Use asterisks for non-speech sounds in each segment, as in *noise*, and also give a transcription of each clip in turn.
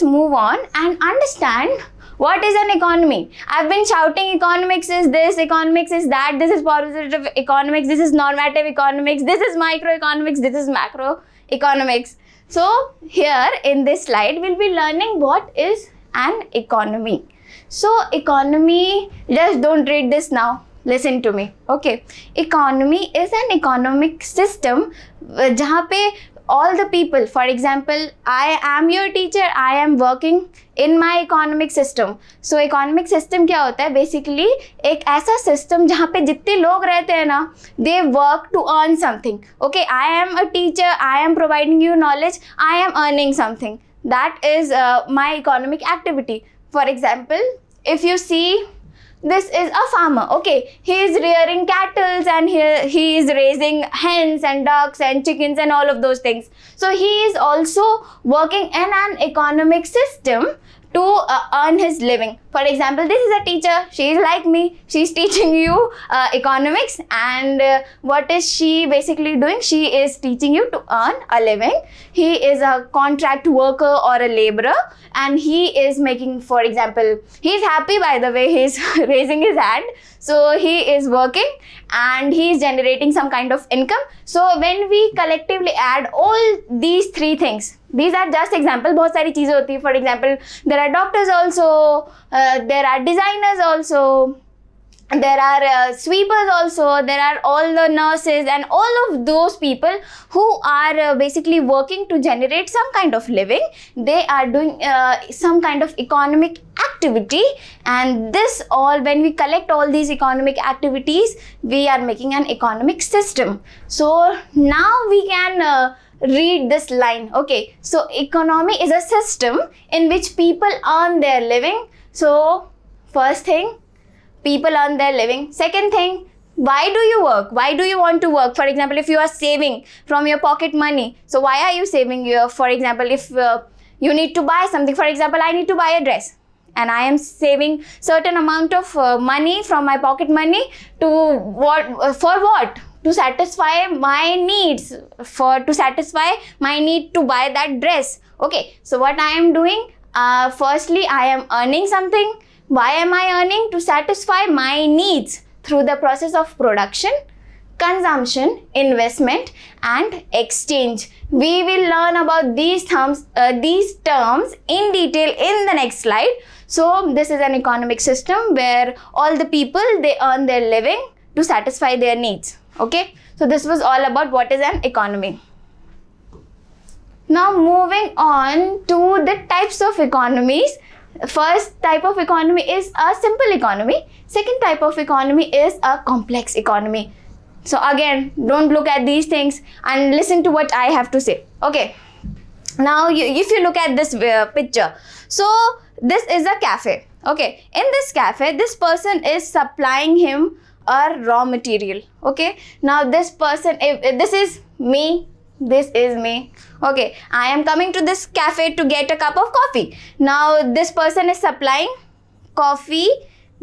let's move on and understand what is an economy? I've been shouting economics is this, economics is that, this is positive economics, this is normative economics, this is microeconomics, this is macroeconomics. So here in this slide, we'll be learning what is an economy. So economy, just don't read this now. Listen to me. Okay. Economy is an economic system uh, जहाँ पे all the people for example i am your teacher i am working in my economic system so economic system kya hota basically ek aisa system jahan pe they work to earn something okay i am a teacher i am providing you knowledge i am earning something that is uh, my economic activity for example if you see this is a farmer okay he is rearing cattle and he, he is raising hens and ducks and chickens and all of those things so he is also working in an economic system to uh, earn his living. For example, this is a teacher, she's like me, she's *laughs* teaching you uh, economics and uh, what is she basically doing? She is teaching you to earn a living. He is a contract worker or a laborer and he is making, for example, he's happy by the way, *laughs* he's raising his hand. So he is working and he is generating some kind of income. So when we collectively add all these three things, these are just example बहुत सारी चीज़ें होती है for there are are also also there are there are uh, sweepers also there are all the nurses and all of those people who are uh, basically working to generate some kind of living they are doing uh, some kind of economic activity and this all when we collect all these economic activities we are making an economic system so now we can uh, read this line. Okay, so economy is a system in which people earn their living. So first thing, people earn their living. Second thing, why do you work? Why do you want to work? For example, if you are saving from your pocket money, so why are you saving your, for example, if uh, you need to buy something, for example, I need to buy a dress and I am saving certain amount of uh, money from my pocket money to what, uh, for what? to satisfy my needs for to satisfy my need to buy that dress okay so what i am doing uh, firstly i am earning something why am i earning to satisfy my needs through the process of production consumption investment and exchange we will learn about these terms uh, these terms in detail in the next slide so this is an economic system where all the people they earn their living to satisfy their needs okay so this was all about what is an economy now moving on to the types of economies first type of economy is a simple economy second type of economy is a complex economy so again don't look at these things and listen to what i have to say okay now if you look at this uh, picture so this is a cafe okay in this cafe this person is supplying him our raw material okay now this person if, if this is me this is me okay i am coming to this cafe to get a cup of coffee now this person is supplying coffee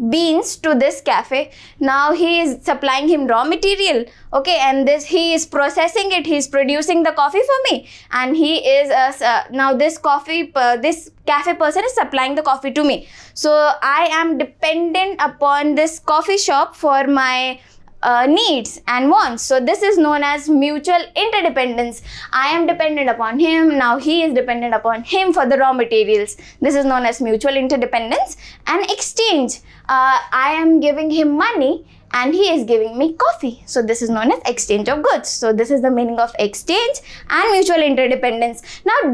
beans to this cafe now he is supplying him raw material okay and this he is processing it he is producing the coffee for me and he is uh, uh now this coffee uh, this cafe person is supplying the coffee to me so i am dependent upon this coffee shop for my uh, needs and wants. So this is known as mutual interdependence. I am dependent upon him, now he is dependent upon him for the raw materials. This is known as mutual interdependence and exchange. Uh, I am giving him money and he is giving me coffee. So this is known as exchange of goods. So this is the meaning of exchange and mutual interdependence. Now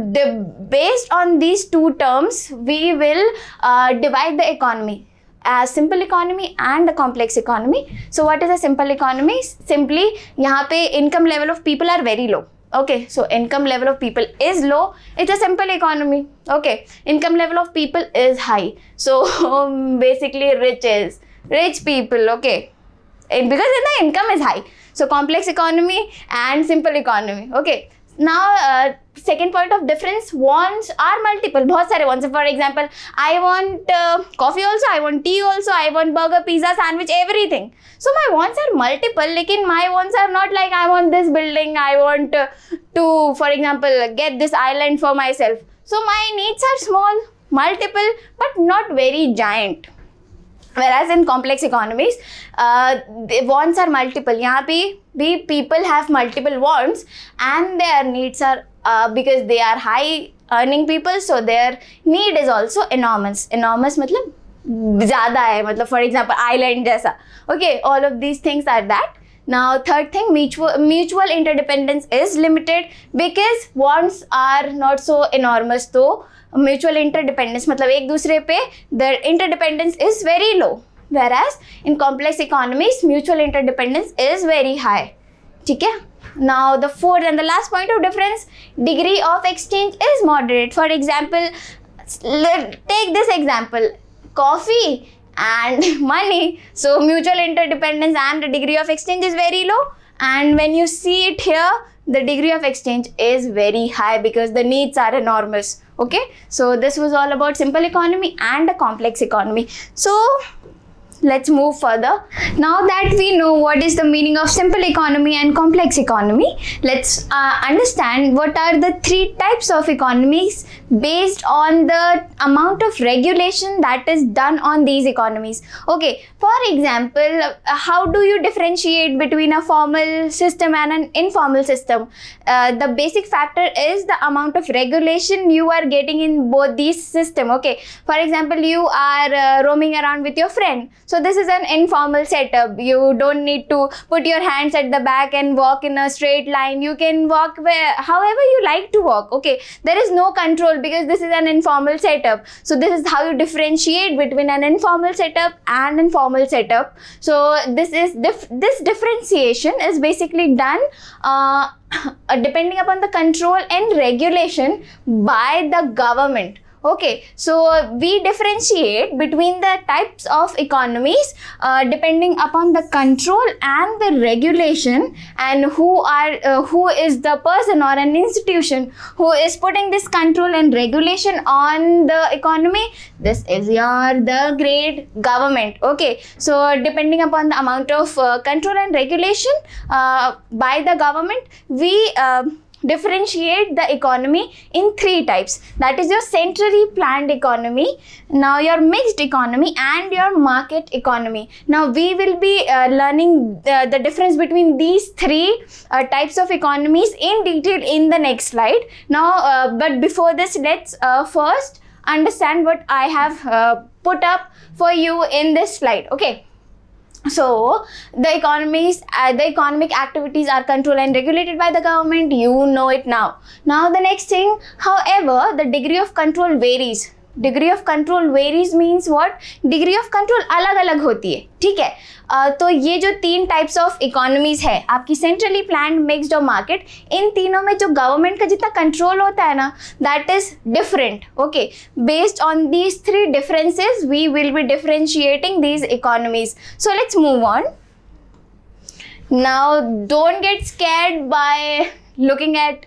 based on these two terms, we will uh, divide the economy a simple economy and a complex economy. So what is a simple economy? Simply, यहाँ पे income level of people are very low. Okay, so income level of people is low. It's a simple economy. Okay, income level of people is high. So um, *laughs* basically, riches, rich people. Okay, because the income is high. So complex economy and simple economy. Okay, now uh, second point of difference wants are multiple bahut sare wants for example i want uh, coffee also i want tea also i want burger pizza sandwich everything so my wants are multiple lekin my wants are not like i want this building i want uh, to for example get this island for myself so my needs are small multiple but not very giant whereas in complex economies uh, wants are multiple yahan pe bhi people have multiple wants and their needs are uh, because they are high earning people so their need is also enormous enormous matlab ज़्यादा है मतलब for example island जैसा okay all of these things are that Now third thing mutual, mutual interdependence is limited because wants are not so enormous So mutual interdependence मतलब एक दूसरे पे their interdependence is very low whereas in complex economies mutual interdependence is very high Okay. now the fourth and the last point of difference degree of exchange is moderate for example take this example coffee and *laughs* money. So mutual interdependence and the degree of exchange is very low. And when you see it here, the degree of exchange is very high because the needs are enormous. Okay. So this was all about simple economy and a complex economy. So let's move further. Now that we know what is the meaning of simple economy and complex economy, let's uh, understand what are the three types of economies based on the amount of regulation that is done on these economies. Okay, for example, uh, how do you differentiate between a formal system and an informal system? Uh, the basic factor is the amount of regulation you are getting in both these systems. Okay, for example, you are uh, roaming around with your friend. So this is an informal setup. You don't need to put your hands at the back and walk in a straight line. You can walk where, however you like to walk. Okay, there is no control because this is an informal setup. So this is how you differentiate between an informal setup and informal setup. So this is dif this differentiation is basically done uh, *coughs* depending upon the control and regulation by the government Okay, so we differentiate between the types of economies uh, depending upon the control and the regulation and who are uh, who is the person or an institution who is putting this control and regulation on the economy. This is your the great government. Okay, so depending upon the amount of uh, control and regulation uh, by the government, we uh, differentiate the economy in three types that is your centrally planned economy now your mixed economy and your market economy now we will be uh, learning the, uh, the, difference between these three uh, types of economies in detail in the next slide now uh, but before this let's uh, first understand what i have uh, put up for you in this slide okay so the economies uh, the economic activities are controlled and regulated by the government you know it now now the next thing however the degree of control varies degree of control varies means what degree of control अलग अलग होती है ठीक है uh, तो ये जो तीन टाइप्स ऑफ इकोनॉमीज है आपकी सेंट्रली प्लान मिक्सड और मार्केट इन तीनों में जो गवर्नमेंट का जितना कंट्रोल होता है ना that is different okay based on these three differences we will be differentiating these economies so let's move on now don't get scared by looking at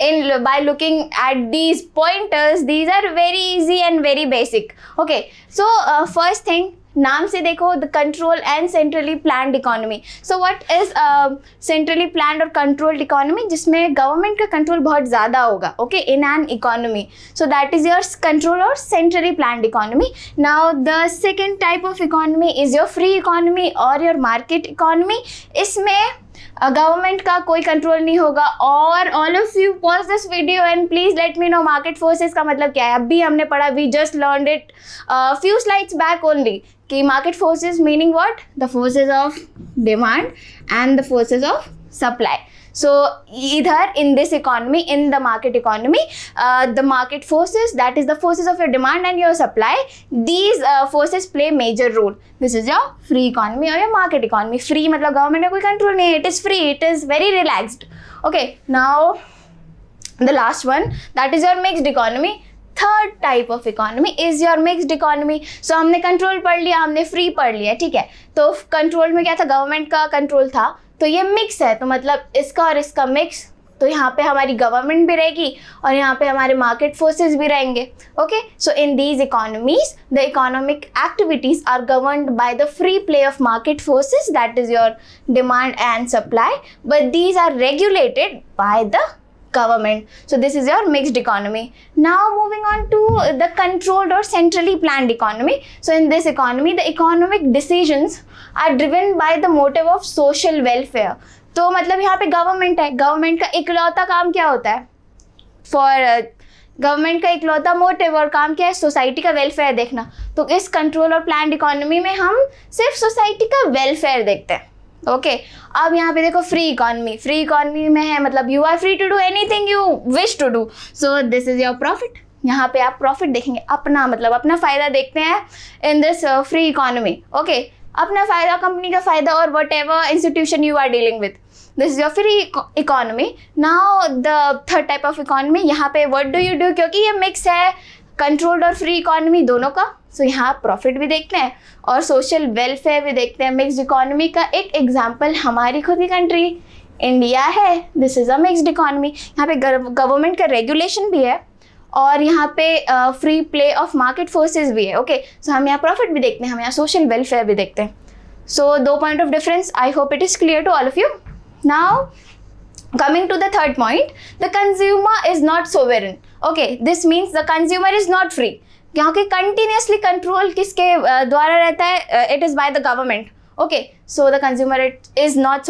in by looking at these pointers these are very easy and very basic okay so uh, first thing नाम से देखो the control and centrally planned economy so what is centrally plan और controlled economy जिसमें government का control बहुत ज़्यादा होगा okay in an economy so that is your control और centrally planned economy now the second type of economy is your free economy और your market economy इसमें government का कोई कंट्रोल नहीं होगा और all of you pause this video and please let me know market forces का मतलब क्या है अभी हमने पढ़ा we just learn it few slides back only कि market forces meaning what the forces of demand and the forces of supply so either in this economy in the market economy uh, the market forces that is the forces of your demand and your supply these uh, forces play major role this is your free economy or your market economy free matlab government ka koi control nahi it is free it is very relaxed okay now the last one that is your mixed economy third type of economy is your mixed economy so हमने control पढ़ लिया हमने free पढ़ लिया ठीक है तो control में क्या था गवर्नमेंट का कंट्रोल था तो ये मिक्स है तो मतलब इसका और इसका मिक्स तो यहाँ पे हमारी गवर्नमेंट भी रहेगी और यहाँ पे हमारे मार्केट फोर्सेस भी रहेंगे okay so in these economies the economic activities are govern by the free play of market forces that is your demand and supply but these are regulated by the government. So this is your mixed economy. Now moving on to the controlled or centrally planned economy. So in this economy, the economic decisions are driven by the motive of social welfare. तो मतलब यहाँ पे government है government का इकलौता काम क्या होता है फॉर गवर्नमेंट का इकलौता मोटिव और काम क्या है सोसाइटी का वेलफेयर देखना तो इस कंट्रोल और प्लान इकोनॉमी में हम सिर्फ सोसाइटी का वेलफेयर देखते हैं ओके okay. अब यहाँ पे देखो फ्री इकॉनमी फ्री इकॉनमी में है मतलब you are free to do anything you wish to do so this is your profit यहाँ पे आप प्रॉफिट देखेंगे अपना मतलब अपना फ़ायदा देखते हैं in this free economy okay अपना फ़ायदा कंपनी का फ़ायदा और whatever institution you are dealing with this is your free economy now the third type of economy यहाँ पे वट डू यू डू क्योंकि ये मिक्स है कंट्रोल्ड और फ्री इकोनॉमी दोनों का सो so, यहाँ प्रॉफिट भी देखते हैं और सोशल वेलफेयर भी देखते हैं मिक्स्ड इकोनॉमी का एक एग्जाम्पल हमारी खुद की कंट्री इंडिया है this is a mixed economy यहाँ पे गवर्नमेंट का रेगुलेशन भी है और यहाँ पे free play of market forces भी है ओके okay? सो so, हम यहाँ प्रॉफिट भी देखते हैं हम यहाँ सोशल वेलफेयर भी देखते हैं सो so, दो point of difference I hope it is clear to all of you now coming to the third point the consumer is not sovereign okay this means the consumer is not free क्योंकि continuously control किसके द्वारा रहता है it is the the government okay so the consumer it is not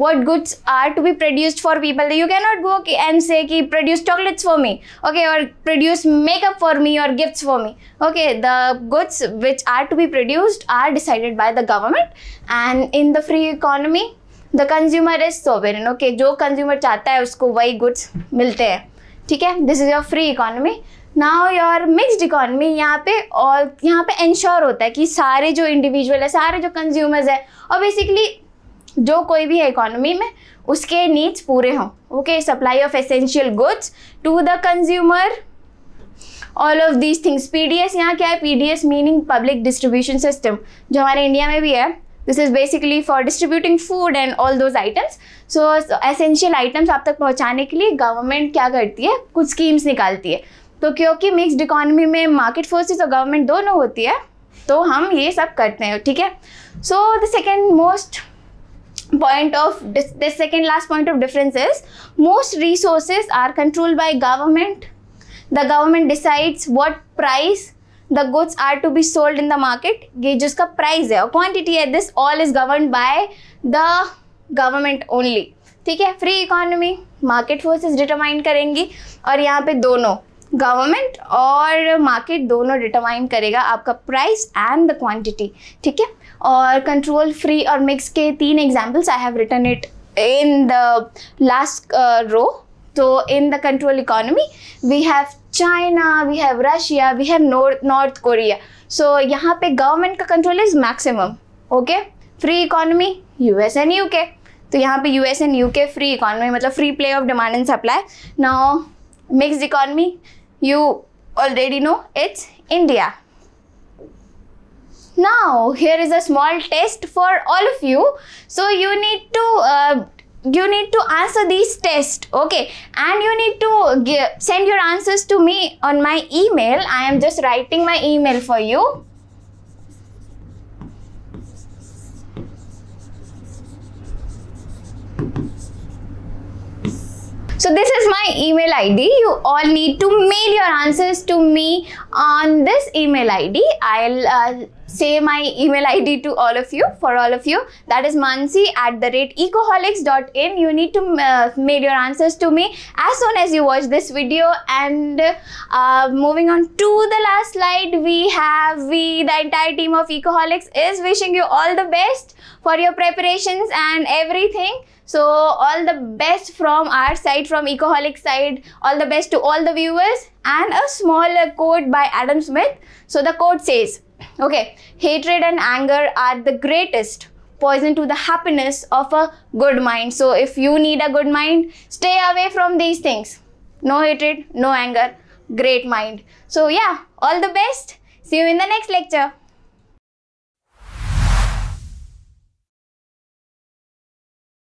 what goods are to be produced for people you cannot go and say ki produce chocolates for me okay or produce makeup for me or gifts for me okay the goods which are to be produced are decided by the government and in the free economy the consumer is sovereign okay जो consumer चाहता है उसको वही goods मिलते हैं ठीक है this is your free economy now your mixed economy यहाँ पे और यहाँ पे इंश्योर होता है कि सारे जो इंडिविजुअल है सारे जो कंज्यूमर्स है और बेसिकली जो कोई भी है इकोनॉमी में उसके नीड्स पूरे हों okay supply of essential goods to the consumer all of these things P D S यहाँ क्या है P D S meaning public distribution system जो हमारे इंडिया में भी है this is basically for distributing food and all those items so essential items आप तक पहुँचाने के लिए गवर्नमेंट क्या करती है कुछ स्कीम्स निकालती है तो क्योंकि मिक्सड इकोनॉमी में मार्केट फोर्सेज और गवर्नमेंट दोनों होती है तो हम ये सब करते हैं ठीक है so the second most point of the second last point of difference is most resources are controlled by government the government decides what price the goods are to be sold in the market gauge uska price है और quantity है this all is govern by the government only ठीक है free economy market forces determine करेंगी और यहाँ पे दोनों गवर्नमेंट और मार्केट दोनों डिटरमाइन करेगा आपका प्राइस एंड द क्वांटिटी ठीक है और कंट्रोल फ्री और मिक्स के तीन examples I have written it in the last row तो in the control economy we have China, we have Russia, we have North, North Korea. So यहाँ पे government का control is maximum. Okay? Free economy, US and UK. तो यहाँ पे US and UK free economy मतलब free play of demand and supply. Now mixed economy, you already know it's India. Now here is a small test for all of you. So you need to uh, you need to answer these tests okay and you need to give, send your answers to me on my email i am just writing my email for you So this is my email ID. You all need to mail your answers to me on this email ID. I'll uh, say my email ID to all of you, for all of you. That is mansi at the rate ecoholics.in. You need to uh, mail your answers to me as soon as you watch this video. And uh, moving on to the last slide, we have, we, the entire team of Ecoholics is wishing you all the best for your preparations and everything. So all the best from our side, from Ecoholic side, all the best to all the viewers and a smaller quote by Adam Smith. So the quote says, okay, hatred and anger are the greatest poison to the happiness of a good mind. So if you need a good mind, stay away from these things. No hatred, no anger, great mind. So yeah, all the best. See you in the next lecture.